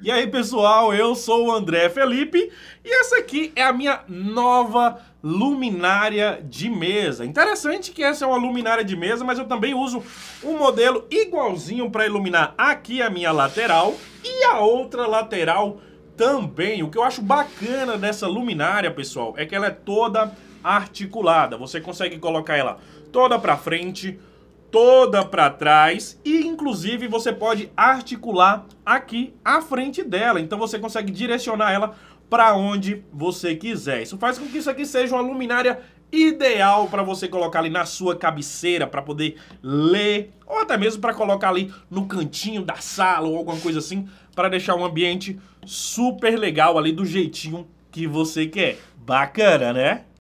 E aí, pessoal, eu sou o André Felipe e essa aqui é a minha nova luminária de mesa. Interessante que essa é uma luminária de mesa, mas eu também uso um modelo igualzinho para iluminar aqui a minha lateral e a outra lateral também. O que eu acho bacana dessa luminária, pessoal, é que ela é toda articulada. Você consegue colocar ela toda para frente, toda para trás e inclusive você pode articular aqui à frente dela. Então você consegue direcionar ela para onde você quiser. Isso faz com que isso aqui seja uma luminária ideal para você colocar ali na sua cabeceira para poder ler ou até mesmo para colocar ali no cantinho da sala ou alguma coisa assim para deixar um ambiente super legal ali do jeitinho que você quer. Bacana, né?